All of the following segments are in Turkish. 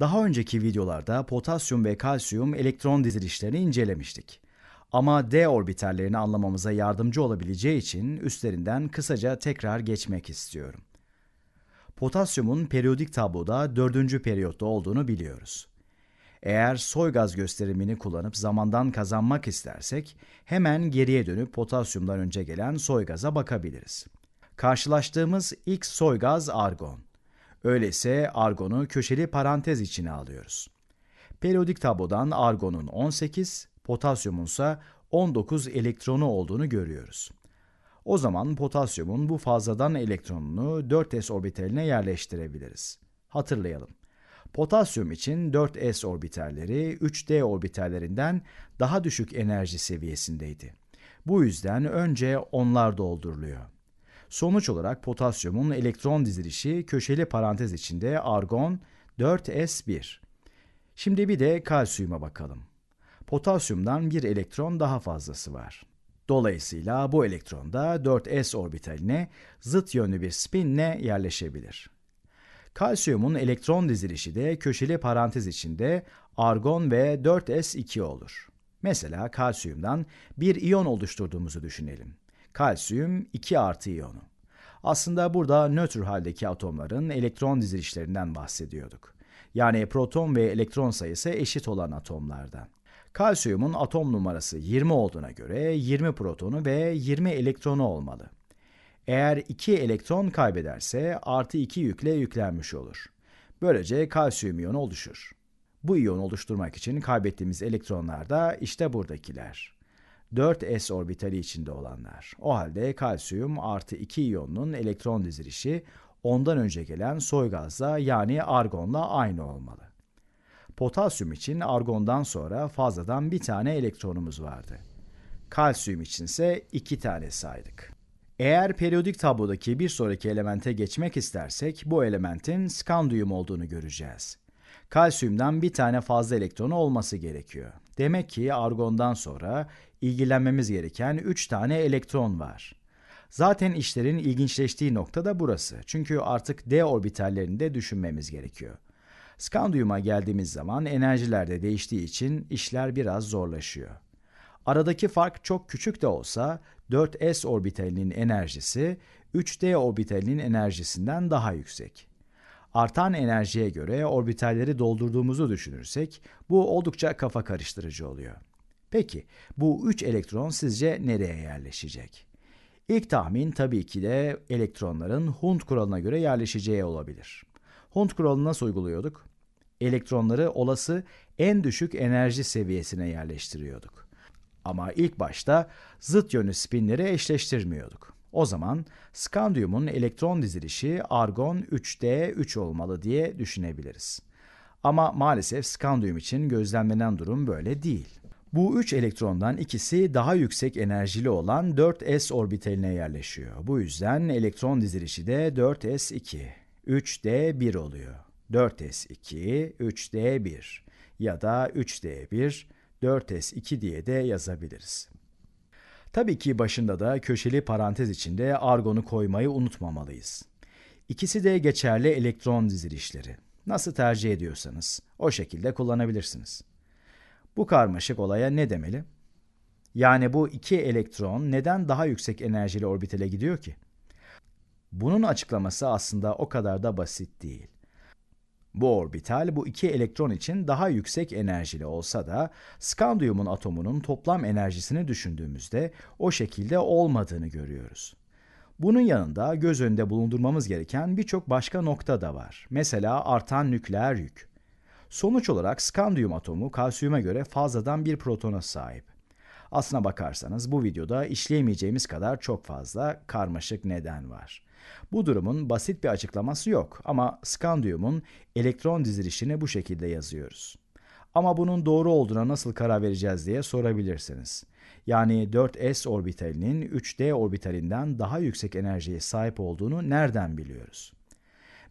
Daha önceki videolarda potasyum ve kalsiyum elektron dizilişlerini incelemiştik. Ama d orbitallerini anlamamıza yardımcı olabileceği için üstlerinden kısaca tekrar geçmek istiyorum. Potasyumun periyodik tabloda dördüncü periyotta olduğunu biliyoruz. Eğer soy gaz gösterimini kullanıp zamandan kazanmak istersek hemen geriye dönüp potasyumdan önce gelen soy gaza bakabiliriz. Karşılaştığımız ilk soy gaz argon. Öyleyse argonu köşeli parantez içine alıyoruz. Periyodik tablodan argonun 18, potasyumun ise 19 elektronu olduğunu görüyoruz. O zaman potasyumun bu fazladan elektronunu 4s orbitaline yerleştirebiliriz. Hatırlayalım. Potasyum için 4s orbitalleri 3d orbitallerinden daha düşük enerji seviyesindeydi. Bu yüzden önce onlar dolduruluyor. Sonuç olarak potasyumun elektron dizilişi köşeli parantez içinde argon 4s1. Şimdi bir de kalsiyuma bakalım. Potasyumdan bir elektron daha fazlası var. Dolayısıyla bu elektron da 4s orbitaline zıt yönlü bir spinle yerleşebilir. Kalsiyumun elektron dizilişi de köşeli parantez içinde argon ve 4s2 olur. Mesela kalsiyumdan bir iyon oluşturduğumuzu düşünelim kalsiyum 2 artı iyonu. Aslında burada nötr haldeki atomların elektron dizilişlerinden bahsediyorduk. Yani proton ve elektron sayısı eşit olan atomlardan. Kalsiyumun atom numarası 20 olduğuna göre 20 protonu ve 20 elektronu olmalı. Eğer 2 elektron kaybederse artı 2 yükle yüklenmiş olur. Böylece kalsiyum iyonu oluşur. Bu iyon oluşturmak için kaybettiğimiz elektronlar da işte buradakiler. 4s orbitali içinde olanlar. O halde kalsiyum artı 2 iyonunun elektron dizilişi ondan önce gelen soy gazla yani argonla aynı olmalı. Potasyum için argondan sonra fazladan bir tane elektronumuz vardı. Kalsiyum içinse iki tane saydık. Eğer periyodik tablodaki bir sonraki elemente geçmek istersek bu elementin skandiyum olduğunu göreceğiz. Kalsiyumdan bir tane fazla elektronu olması gerekiyor. Demek ki argondan sonra ilgilenmemiz gereken 3 tane elektron var. Zaten işlerin ilginçleştiği nokta da burası. Çünkü artık d orbitallerini de düşünmemiz gerekiyor. Skandium'a geldiğimiz zaman enerjiler de değiştiği için işler biraz zorlaşıyor. Aradaki fark çok küçük de olsa 4s orbitalinin enerjisi 3d orbitalinin enerjisinden daha yüksek. Artan enerjiye göre orbitalleri doldurduğumuzu düşünürsek bu oldukça kafa karıştırıcı oluyor. Peki bu 3 elektron sizce nereye yerleşecek? İlk tahmin tabii ki de elektronların Hund kuralına göre yerleşeceği olabilir. Hund kuralını nasıl uyguluyorduk? Elektronları olası en düşük enerji seviyesine yerleştiriyorduk. Ama ilk başta zıt yönü spinleri eşleştirmiyorduk. O zaman skandiyumun elektron dizilişi argon 3D3 olmalı diye düşünebiliriz. Ama maalesef skandiyum için gözlemlenen durum böyle değil. Bu 3 elektrondan ikisi daha yüksek enerjili olan 4s orbitaline yerleşiyor. Bu yüzden elektron dizilişi de 4s2, 3d1 oluyor. 4s2, 3d1 ya da 3d1, 4s2 diye de yazabiliriz. Tabii ki başında da köşeli parantez içinde argonu koymayı unutmamalıyız. İkisi de geçerli elektron dizilişleri. Nasıl tercih ediyorsanız o şekilde kullanabilirsiniz. Bu karmaşık olaya ne demeli? Yani bu iki elektron neden daha yüksek enerjili orbitale gidiyor ki? Bunun açıklaması aslında o kadar da basit değil. Bu orbital bu iki elektron için daha yüksek enerjili olsa da skandiyumun atomunun toplam enerjisini düşündüğümüzde o şekilde olmadığını görüyoruz. Bunun yanında göz önünde bulundurmamız gereken birçok başka nokta da var. Mesela artan nükleer yük. Sonuç olarak skandiyum atomu kalsiyuma göre fazladan bir protona sahip. Aslına bakarsanız bu videoda işleyemeyeceğimiz kadar çok fazla karmaşık neden var. Bu durumun basit bir açıklaması yok ama skandiyumun elektron dizilişini bu şekilde yazıyoruz. Ama bunun doğru olduğuna nasıl karar vereceğiz diye sorabilirsiniz. Yani 4s orbitalinin 3d orbitalinden daha yüksek enerjiye sahip olduğunu nereden biliyoruz?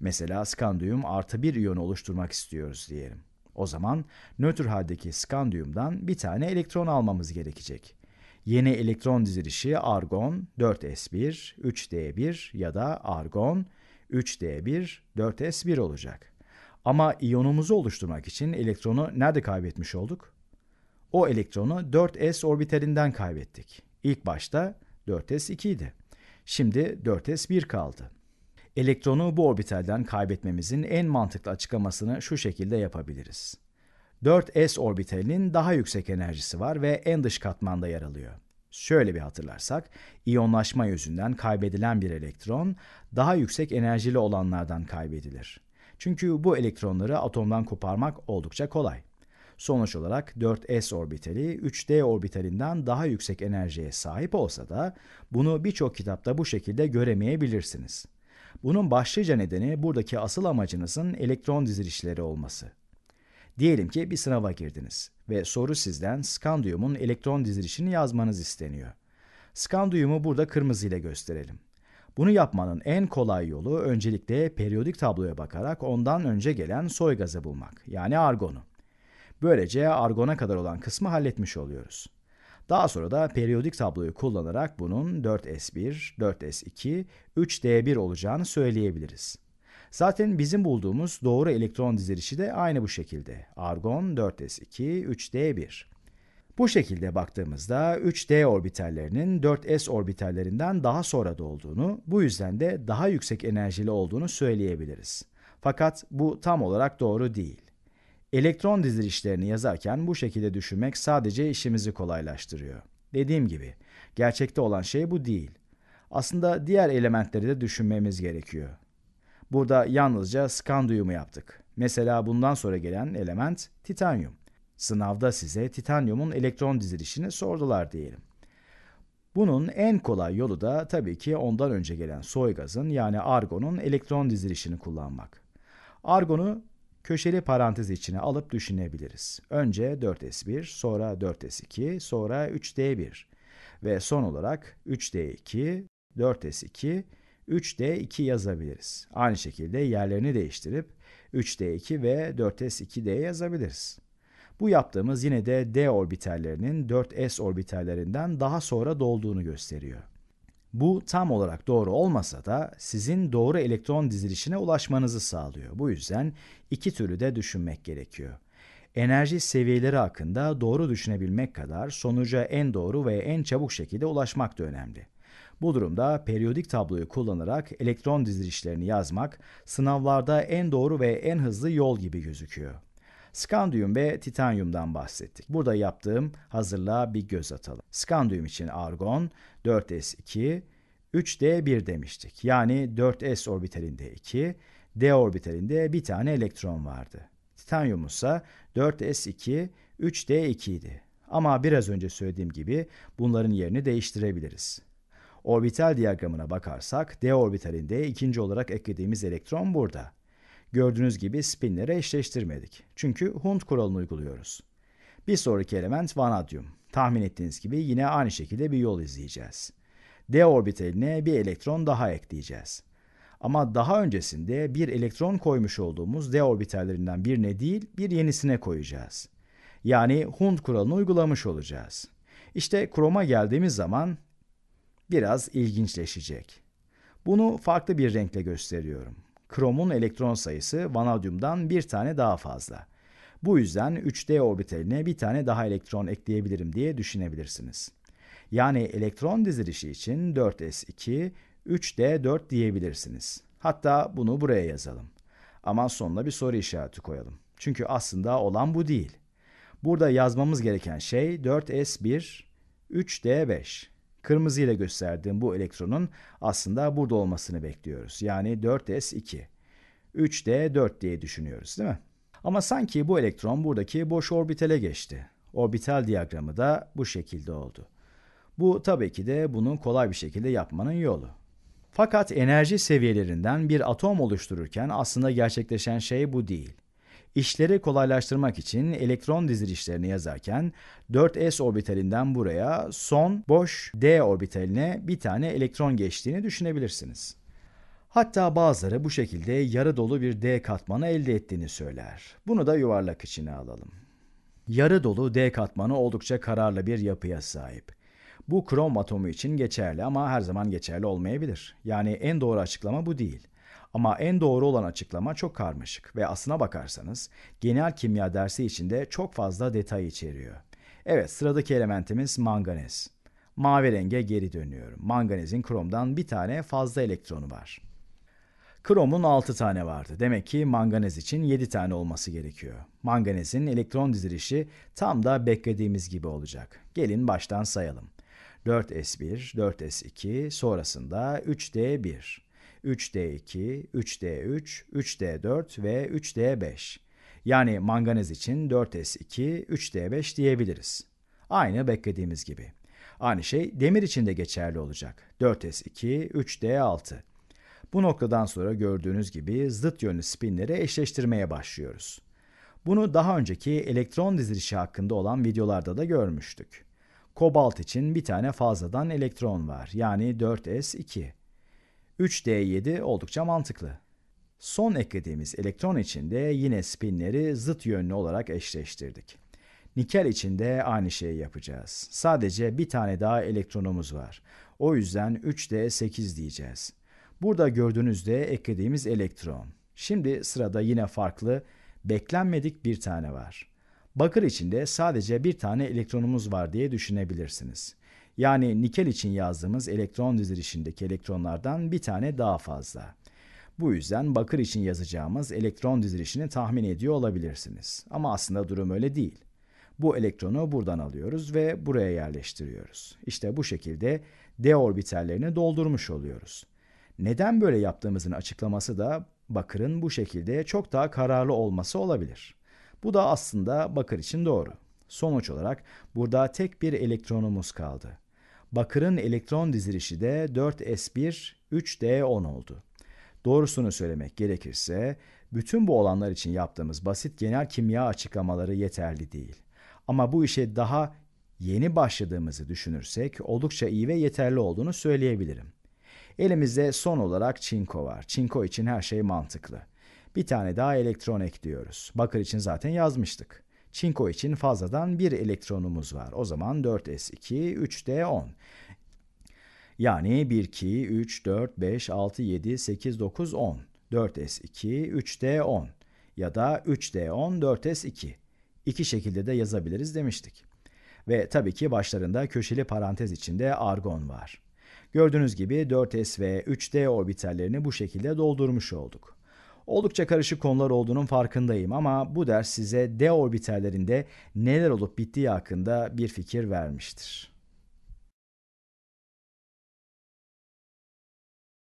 Mesela skandiyum artı bir iyon oluşturmak istiyoruz diyelim. O zaman nötr haldeki skandiyumdan bir tane elektron almamız gerekecek. Yeni elektron dizilişi argon 4s1, 3d1 ya da argon 3d1, 4s1 olacak. Ama iyonumuzu oluşturmak için elektronu nerede kaybetmiş olduk? O elektronu 4s orbitalinden kaybettik. İlk başta 4s2 idi. Şimdi 4s1 kaldı. Elektronu bu orbitalden kaybetmemizin en mantıklı açıklamasını şu şekilde yapabiliriz. 4s orbitalinin daha yüksek enerjisi var ve en dış katmanda yer alıyor. Şöyle bir hatırlarsak, iyonlaşma yüzünden kaybedilen bir elektron daha yüksek enerjili olanlardan kaybedilir. Çünkü bu elektronları atomdan koparmak oldukça kolay. Sonuç olarak 4s orbitali 3d orbitalinden daha yüksek enerjiye sahip olsa da bunu birçok kitapta bu şekilde göremeyebilirsiniz. Bunun başlıca nedeni buradaki asıl amacınızın elektron dizilişleri olması. Diyelim ki bir sınava girdiniz ve soru sizden skandiyumun elektron dizilişini yazmanız isteniyor. Skandiyumu burada kırmızı ile gösterelim. Bunu yapmanın en kolay yolu öncelikle periyodik tabloya bakarak ondan önce gelen soy gazı bulmak, yani argonu. Böylece argona kadar olan kısmı halletmiş oluyoruz. Daha sonra da periyodik tabloyu kullanarak bunun 4S1, 4S2, 3D1 olacağını söyleyebiliriz. Zaten bizim bulduğumuz doğru elektron dizilişi de aynı bu şekilde. Argon 4s2, 3d1. Bu şekilde baktığımızda 3d orbitallerinin 4s orbitallerinden daha sonra da olduğunu, bu yüzden de daha yüksek enerjili olduğunu söyleyebiliriz. Fakat bu tam olarak doğru değil. Elektron dizilişlerini yazarken bu şekilde düşünmek sadece işimizi kolaylaştırıyor. Dediğim gibi, gerçekte olan şey bu değil. Aslında diğer elementleri de düşünmemiz gerekiyor. Burada yalnızca skandiyumu yaptık. Mesela bundan sonra gelen element titanyum. Sınavda size titanyumun elektron dizilişini sordular diyelim. Bunun en kolay yolu da tabii ki ondan önce gelen soy gazın yani argonun elektron dizilişini kullanmak. Argonu Köşeli parantez içine alıp düşünebiliriz. Önce 4S1, sonra 4S2, sonra 3D1 ve son olarak 3D2, 4S2, 3D2 yazabiliriz. Aynı şekilde yerlerini değiştirip 3D2 ve 4S2D yazabiliriz. Bu yaptığımız yine de D orbitallerinin 4S orbitallerinden daha sonra dolduğunu gösteriyor. Bu tam olarak doğru olmasa da sizin doğru elektron dizilişine ulaşmanızı sağlıyor. Bu yüzden iki türlü de düşünmek gerekiyor. Enerji seviyeleri hakkında doğru düşünebilmek kadar sonuca en doğru ve en çabuk şekilde ulaşmak da önemli. Bu durumda periyodik tabloyu kullanarak elektron dizilişlerini yazmak sınavlarda en doğru ve en hızlı yol gibi gözüküyor. Skandiyum ve titanyumdan bahsettik. Burada yaptığım hazırlığa bir göz atalım. Skandiyum için argon 4s2, 3d1 demiştik. Yani 4s orbitalinde 2, d orbitalinde bir tane elektron vardı. Titanyum ise 4s2, 3d2 idi. Ama biraz önce söylediğim gibi bunların yerini değiştirebiliriz. Orbital diyagramına bakarsak d orbitalinde ikinci olarak eklediğimiz elektron burada. Gördüğünüz gibi spinleri eşleştirmedik. Çünkü Hund kuralını uyguluyoruz. Bir sonraki element vanadyum. Tahmin ettiğiniz gibi yine aynı şekilde bir yol izleyeceğiz. D orbitaline bir elektron daha ekleyeceğiz. Ama daha öncesinde bir elektron koymuş olduğumuz D orbitallerinden birine değil bir yenisine koyacağız. Yani Hund kuralını uygulamış olacağız. İşte kroma geldiğimiz zaman biraz ilginçleşecek. Bunu farklı bir renkle gösteriyorum kromun elektron sayısı vanadyumdan bir tane daha fazla. Bu yüzden 3D orbitaline bir tane daha elektron ekleyebilirim diye düşünebilirsiniz. Yani elektron dizilişi için 4s2, 3d4 diyebilirsiniz. Hatta bunu buraya yazalım. Ama sonuna bir soru işareti koyalım. Çünkü aslında olan bu değil. Burada yazmamız gereken şey 4s1, 3d5. Kırmızı ile gösterdiğim bu elektronun aslında burada olmasını bekliyoruz. Yani 4s2. 3d 4 diye düşünüyoruz değil mi? Ama sanki bu elektron buradaki boş orbitale geçti. Orbital diyagramı da bu şekilde oldu. Bu tabii ki de bunun kolay bir şekilde yapmanın yolu. Fakat enerji seviyelerinden bir atom oluştururken aslında gerçekleşen şey bu değil. İşleri kolaylaştırmak için elektron dizilişlerini yazarken 4s orbitalinden buraya son boş d orbitaline bir tane elektron geçtiğini düşünebilirsiniz. Hatta bazıları bu şekilde yarı dolu bir d katmanı elde ettiğini söyler. Bunu da yuvarlak içine alalım. Yarı dolu d katmanı oldukça kararlı bir yapıya sahip. Bu krom atomu için geçerli ama her zaman geçerli olmayabilir. Yani en doğru açıklama bu değil. Ama en doğru olan açıklama çok karmaşık ve aslına bakarsanız genel kimya dersi içinde çok fazla detay içeriyor. Evet sıradaki elementimiz manganez. Mavi renge geri dönüyorum. Manganezin kromdan bir tane fazla elektronu var. Kromun 6 tane vardı. Demek ki manganez için 7 tane olması gerekiyor. Manganezin elektron dizilişi tam da beklediğimiz gibi olacak. Gelin baştan sayalım. 4s1, 4s2, sonrasında 3d1. 3D2, 3D3, 3D4 ve 3D5. Yani manganez için 4S2, 3D5 diyebiliriz. Aynı beklediğimiz gibi. Aynı şey demir için de geçerli olacak. 4S2, 3D6. Bu noktadan sonra gördüğünüz gibi zıt yönlü spinleri eşleştirmeye başlıyoruz. Bunu daha önceki elektron dizilişi hakkında olan videolarda da görmüştük. Kobalt için bir tane fazladan elektron var yani 4s2. 3D7 oldukça mantıklı. Son eklediğimiz elektron için de yine spinleri zıt yönlü olarak eşleştirdik. Nikel için de aynı şeyi yapacağız. Sadece bir tane daha elektronumuz var. O yüzden 3D8 diyeceğiz. Burada gördüğünüzde eklediğimiz elektron. Şimdi sırada yine farklı, beklenmedik bir tane var. Bakır içinde sadece bir tane elektronumuz var diye düşünebilirsiniz. Yani nikel için yazdığımız elektron dizilişindeki elektronlardan bir tane daha fazla. Bu yüzden bakır için yazacağımız elektron dizilişini tahmin ediyor olabilirsiniz. Ama aslında durum öyle değil. Bu elektronu buradan alıyoruz ve buraya yerleştiriyoruz. İşte bu şekilde d orbitallerini doldurmuş oluyoruz. Neden böyle yaptığımızın açıklaması da bakırın bu şekilde çok daha kararlı olması olabilir. Bu da aslında bakır için doğru. Sonuç olarak burada tek bir elektronumuz kaldı. Bakırın elektron dizilişi de 4s1, 3d10 oldu. Doğrusunu söylemek gerekirse bütün bu olanlar için yaptığımız basit genel kimya açıklamaları yeterli değil. Ama bu işe daha yeni başladığımızı düşünürsek oldukça iyi ve yeterli olduğunu söyleyebilirim. Elimizde son olarak çinko var. Çinko için her şey mantıklı. Bir tane daha elektron ekliyoruz. Bakır için zaten yazmıştık. Çinko için fazladan bir elektronumuz var. O zaman 4s2, 3d10. Yani 1, 2, 3, 4, 5, 6, 7, 8, 9, 10. 4s2, 3d10 ya da 3d10, 4s2. İki şekilde de yazabiliriz demiştik. Ve tabii ki başlarında köşeli parantez içinde argon var. Gördüğünüz gibi 4s ve 3d orbitallerini bu şekilde doldurmuş olduk. Oldukça karışık konular olduğunun farkındayım ama bu ders size d orbitallerinde neler olup bittiği hakkında bir fikir vermiştir.